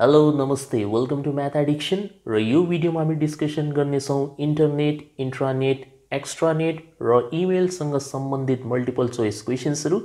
Hello नमस्ते welcome to math addiction र यो भिडियोमा हामी डिस्कसन गर्नेछौँ इन्टरनेट इन्ट्रानेट एक्स्ट्रानेट र इमेलसँग सम्बन्धित मल्टिपल चोइस क्वेसन्सहरू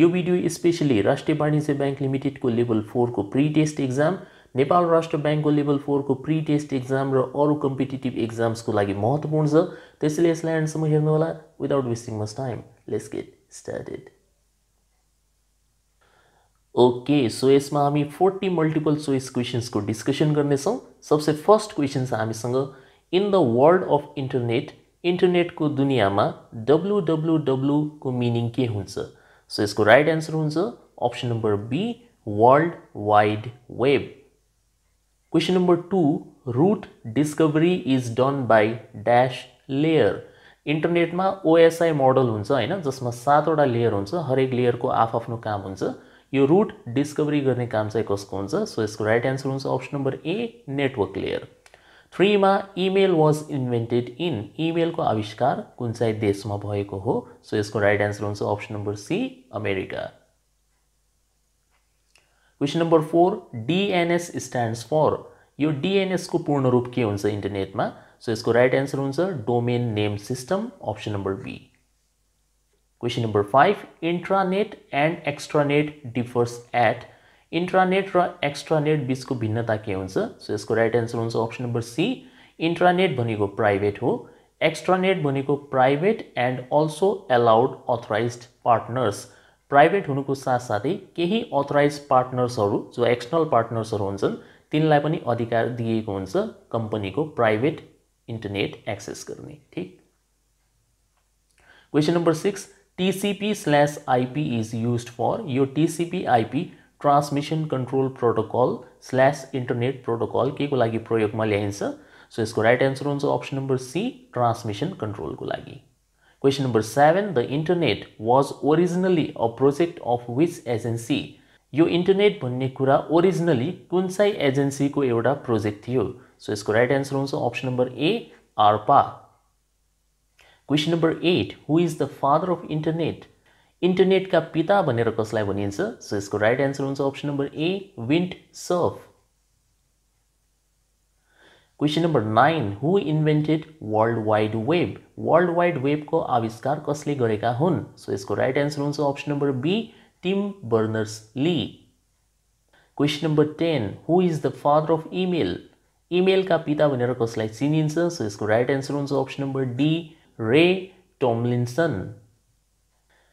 यो video specially Rastriya Banijya bank लिमिटेडको लेभल फोरको pre test exam Nepal Rastra ब्याङ्कको लेभल फोरको प्री टेस्ट इक्जाम र अरू कम्पिटेटिभ इक्जाम्सको लागि महत्त्वपूर्ण छ त्यसैले यसलाई एन्डसम्म हेर्नुहोला without wasting much time let's get started okay so इसमें हमी फोर्टी मल्टिपल चोइस को डिस्कसन करने सबसे फर्स्ट क्वेश्चन हमीसंग in the world of internet दुनिया में डब्लू डब्लू डब्लू को मिनिङ के हो सो इसको right answer option number B world wide web question number two root discovery is done by dash layer internet में ओएसआई मॉडल होना जिसमें सातवटा लेयर एक लेयर को आप काम हुन्छ यो रूट डिस्कभरी गर्ने काम चाहिँ कसको हुन्छ सो यसको राइट एन्सर हुन्छ option number A network layer थ्रीमा इमेल वाज इन्भेन्टेड इन इमेलको आविष्कार कुन चाहिँ देशमा भएको हो सो यसको राइट एन्सर हुन्छ option number C America question number four DNS stands for यो डिएनएसको पूर्ण रूप के हुन्छ इन्टरनेटमा सो यसको राइट एन्सर हुन्छ domain name system option number B question number five intranet and extranet differs at intranet र एक्स्ट्रानेट को भिन्नता के होता सो इसको right answer option number C intranet भनेको प्राइवेट हो एक्स्ट्रानेट बने private and also allowed authorize partners private होने को साथ साथ ही कहीं अथोराइज पार्टनर्स जो एक्सटर्नल पार्टनर्स तीन अधिकार दिया कंपनी को प्राइवेट इंटरनेट एक्सेस करने ठीक question number six TCP slash IP is used for your TCP IP transmission control protocol slash internet protocol के को लागि प्रयोगमा ल्याइन्छ सो यसको राइट एन्सर हुन्छ अप्सन नम्बर सी ट्रान्समिसन कन्ट्रोलको लागि question number seven the internet was originally a project of which agency यो इन्टरनेट भन्ने कुरा ओरिजिनली कुन चाहिँ एजेन्सीको एउटा प्रोजेक्ट थियो सो यसको राइट एन्सर हुन्छ option number A ARPA question number eight who is the father of internet का पिता बने कसला भाई सो इसको right answer option number A Vint Cerf question number nine who invented world wide web world wide web को आविष्कार कसले कर सो इसको right answer option number B Tim Berners Lee question number ten who is the father of email का पिता भनेर कसला चिनिन्छ सो इसको right answer option number D Ray Tomlinson.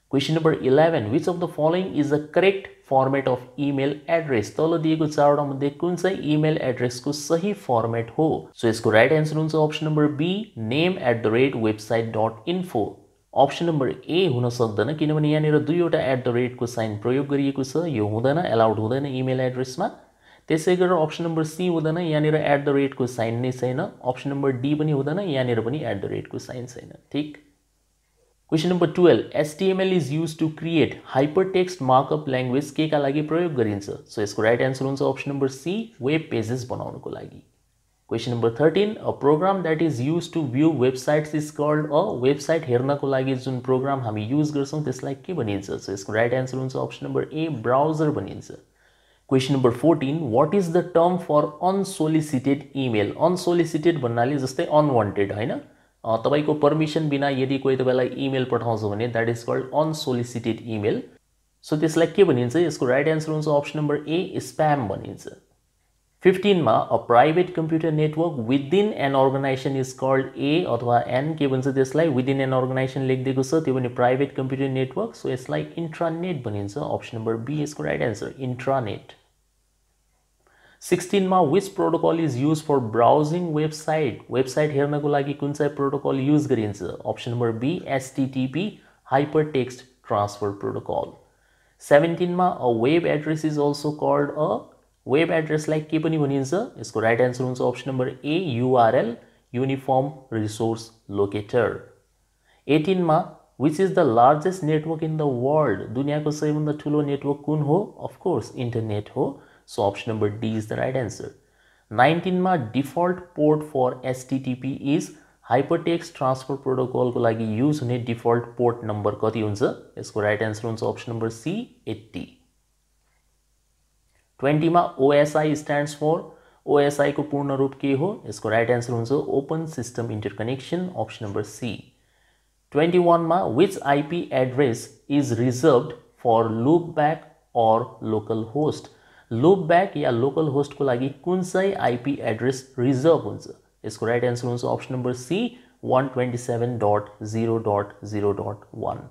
Question number 11. Which of the following is the correct format of email address? Tala diyeko chawda mande kun sa email address ko sahi format ho. So, isko right answer huncha option number B. Name at the rate website dot info. Option number A huna sakda na. Kinabani yaanera duyota at the rate ko sign prayog gariyeko sa. Yo huda na allowed huda na email address ma. त्यसै गरेर option number सी हुँदैन यहाँनिर at the रेटको sign नै छैन option number D पनि हुँदैन यहाँनिर पनि एट द रेटको साइन छैन ठिक question number twelve HTML is use to create hypertext markup language के का लागि प्रयोग गरिन्छ सो यसको राइट एन्सर हुन्छ option number C web pages बनाउनुको लागि question number thirteen a program that is use to view websites is called a website हेर्नको लागि जुन प्रोग्राम हामी युज गर्छौँ त्यसलाई के भनिन्छ सो यसको राइट एन्सर हुन्छ अप्सन नम्बर ए ब्राउजर भनिन्छ Question number 14, what is the term for unsolicited email? Unsolicited भन्नाले जस्तै unwanted होइन तपाईँको पर्मिसन बिना यदि कोही तपाईँलाई इमेल पठाउँछ भने that is called unsolicited email so त्यसलाई के भनिन्छ यसको राइट एन्सर हुन्छ अप्सन नम्बर ए स्प्याम भनिन्छ 15 ma a private computer network within an organization is called a अथवा n के बन्छ त्यसलाई within an organization लेखिदिएको छ त्यो पनि private computer network सो यसलाई intranet भनिन्छ option number b यसको right answer intranet 16 ma which protocol is used for browsing website website हेर्नको लागि कुन चाहिँ प्रोटोकल युज गरिन्छ option number b http hypertext transfer protocol 17 ma a web address is also called a web एड्रेसलाई के पनि भनिन्छ यसको राइट एन्सर हुन्छ option number A URL uniform resource locator एटिनमा which is the largest network in the world दुनियाँको सबैभन्दा ठुलो नेटवर्क कुन हो अफकोर्स इन्टरनेट हो so option number D is the right answer नाइन्टिनमा default port for HTTP is hypertext transfer प्रोटोकलको लागि युज हुने डिफल्ट पोर्ट नम्बर कति हुन्छ यसको राइट एन्सर हुन्छ अप्सन नम्बर सी एट्टी ट्वेंटी में ओएसआई स्टैंड फोर ओएसआई को पूर्ण रूप के हो इसको right answer open open interconnection option number C C one में which IP address is reserved for loopback और लोकल होस्ट लुप बैक या लोकल को लगी कौन सा आईपी एड्रेस रिजर्व हो इसको right answer option number C one twenty seven dot zero dot zero dot one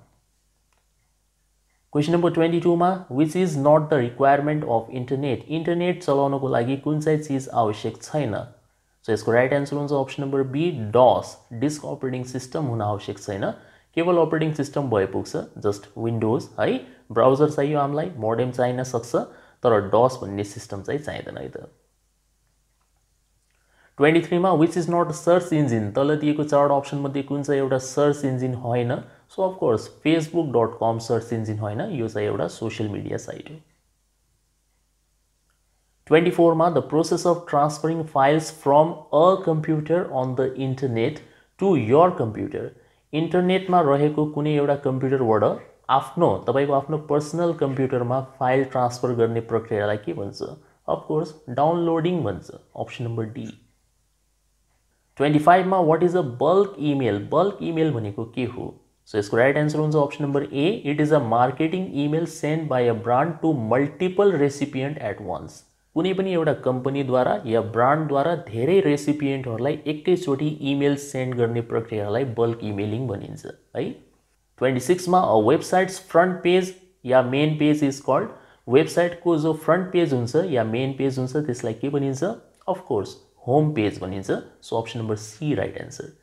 question number twenty टूमा which is not the requirement of internet internet चलाउनको लागि कुन चाहिँ चिज आवश्यक छैन सो यसको राइट एन्सर हुन्छ option number B DOS disk operating system हुन आवश्यक छैन केवल अपरेटिङ सिस्टम भए पुग्छ जस्ट विन्डोज है ब्राउजर चाहियो हामीलाई मोडेम चाहिन सक्छ तर डस भन्ने सिस्टम चाहिँ चाहिँदैन है त ट्वेन्टी थ्रीमा which is not search engine तल दिएको चारवटा अप्सनमध्ये कुन चाहिँ एउटा सर्च इन्जिन होइन so of course Facebook dot com search engine होइन यो चाहिँ एउटा सोसियल मिडिया साइट हो ट्वेन्टी फोरमा the process of transferring files from a computer on the internet to your computer इन्टरनेटमा रहेको कुनै एउटा कम्प्युटरबाट आफ्नो तपाईँको आफ्नो पर्सनल कम्प्युटरमा फाइल ट्रान्सफर गर्ने प्रक्रियालाई के भन्छ अफकोर्स डाउनलोडिङ भन्छ अप्सन नम्बर डी ट्वेन्टी फाइभमा what is a bulk email bulk email भनेको के हो सो इसको राइट आंसर होगा option number A it is a marketing email send by a brand to multiple recipient at once. कुनै पनि एउटा द्वारा या द्वारा धेरै रेसिपिएन्टहरूलाई एकैचोटि इमेल सेंड गर्ने प्रक्रियालाई बल्क इमेलिङ भनिन्छ है ट्वेन्टी सिक्समा अ वेबसाइट्स फ्रन्ट पेज या मेन पेज इज कल्ड को जो फ्रन्ट पेज हुन्छ या मेन पेज हुन्छ त्यसलाई के भनिन्छ अफकोर्स होम पेज भनिन्छ so option number C right answer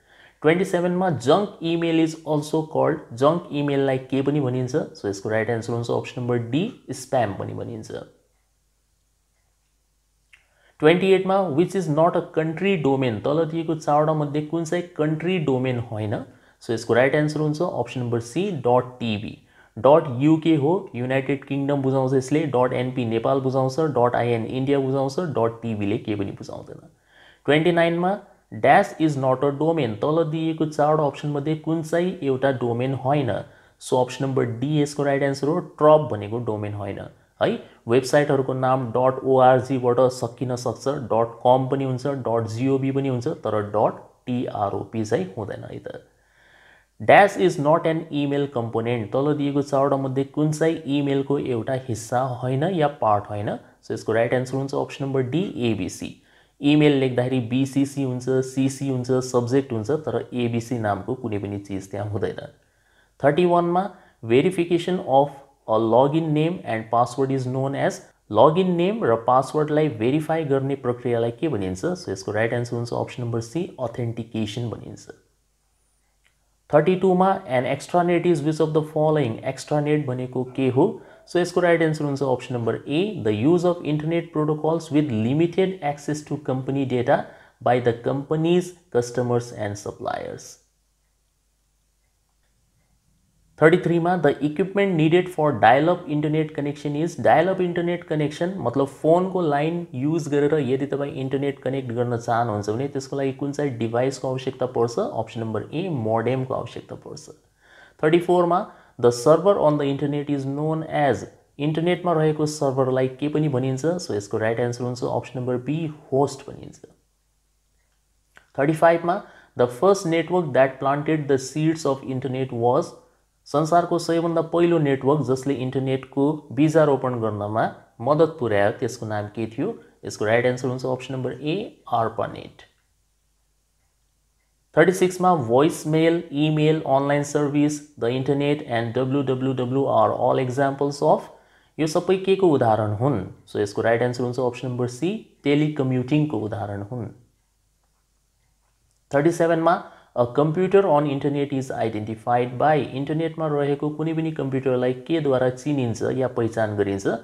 twenty सेभेनमा junk email is also called junk इमेललाई के पनि भनिन्छ सो यसको राइट एंसर हुन्छ अप्सन नम्बर डी स्प्याम पनि भनिन्छ एट में which is not a country domain तल दिएको चारवटा मध्ये कुन चाहिँ कंट्री डोमेन होइन सो यसको राइट एंसर हुन्छ option number C dot TB dot UK हो युनाइटेड किंगडम बुझाउँछ यसले डट एनपी नेपाल बुझाउँछ डट आईएन इन्डिया बुझाउँछ डट टिभीले के पनि बुझाउँदैन ट्वेन्टी नाइनमा dash is not a domain तल एक चार मध्य कुछ एवं डोमेन होना सो अप्सन नंबर डी इसको राइट एंसर हो ट्रप डोमेन डोमेन हाई है को नाम डट ओआरजी सकिन सक डट कम भी हुन्छ डट जिओबी पनि तर डट टीआरओपी चाहे हुँदैन है त dash is not an email component तल दिएको मध्य कुछ ईमेल को एवं हिस्सा होना या पार्ट होना सो इसको राइट एंसर होप्सन नंबर डी एबीसी इमेल लेख्ता बिसिसी सी सी हो सब्जेक्ट हो तर एबीसी नाम को चीज तैं हो थर्टी वन में verification of a login name and password is known as login name र लेरिफाई करने प्रक्रिया के भाई सो इसको राइट एंसर होप्शन अप्सन सी अथेन्टिकेसन भाई थर्टी में an extranet is which of the following extranet बने के हो सो इसको राइट आंसर होगा option number A the use of internet protocols with limited access to company data by the companies customers and suppliers thirty three में the equipment needed for dial up internet connection is dial up internet connection मतलब phone को line use करें यदि तब internet connect करना चाहनुहुन्छ भने त्यसको लागि कुन चाहिँ आवश्यकता पर्छ अप्सन नम्बर ए को आवश्यकता पड़े थर्टी फोर में the server on the internet is known as इन्टरनेटमा रहेको सर्भरलाई के पनि भनिन्छ सो यसको राइट एन्सर हुन्छ अप्सन नम्बर बी होस्ट भनिन्छ थर्टी फाइभमा the first network that planted the seeds of internet was संसारको सबैभन्दा पहिलो नेटवर्क जसले इन्टरनेटको बिजारोपण गर्नमा मद्दत पुर्यायो त्यसको नाम के थियो यसको राइट एन्सर हुन्छ option number A ARPANET thirty सिक्समा voice mail email online service the internet and W W W are all examples of यो सबै के को उदाहरण हुन् सो यसको राइट एन्सर हुन्छ अप्सन नम्बर सी टेलिकम्युटिङको उदाहरण हुन् थर्टी सेभेनमा a computer on internet is identified by इन्टरनेटमा रहेको कुनै पनि कम्प्युटरलाई केद्वारा चिनिन्छ या पहिचान गरिन्छ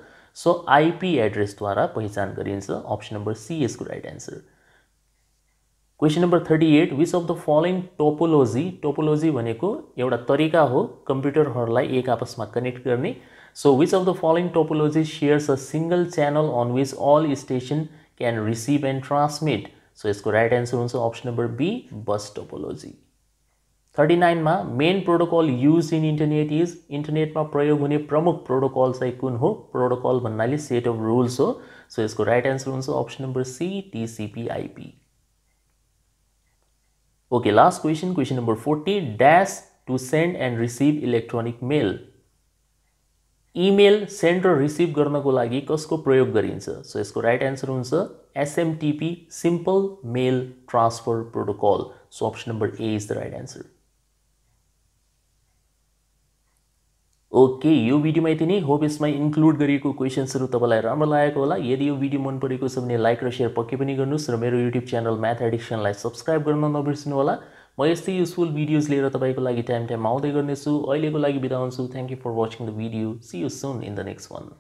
सो आइपी एड्रेसद्वारा पहिचान गरिन्छ अप्सन नम्बर सी यसको right answer question number thirty eight which of the following topology topology भनेको एउटा तरिका हो कम्प्युटरहरूलाई एक आपसमा कनेक्ट गर्ने so which of the following topology shares a single channel on which all station can receive and transmit so यसको right answer हुन्छ option number B bus topology thirty नाइनमा main protocol use in internet is इन्टरनेटमा प्रयोग हुने प्रमुख protocol चाहिँ कुन हो प्रोटोकल भन्नाले सेट अफ रुल्स हो सो यसको राइट एन्सर हुन्छ option number C TCP IP okay last question question number forty dash to send and receive electronic mail email send र रिसीव करना को लगी कस को प्रयोग सो इसको राइट एंसर होसएमटीपी simple mail transfer protocol so option number A is the right answer okay यो भिडियोमा यति नै होप यसमा इन्क्लुड गरिएको क्वेसन्सहरू तपाईँलाई राम्रो लागेको होला यदि यो भिडियो मन परेको छ भने लाइक र सेयर पक्कै पनि गर्नुहोस् र मेरो युट्युब च्यानल म्याथ एडिक्सनलाई सब्सक्राइब गर्न नबिर्सिनु होला म यस्तै युजफुल भिडियोज लिएर तपाईँको लागि टाइम टाइम आउँदै गर्नेछु अहिलेको लागि बिदा हुन्छु thank you for watching the video see you soon in the next one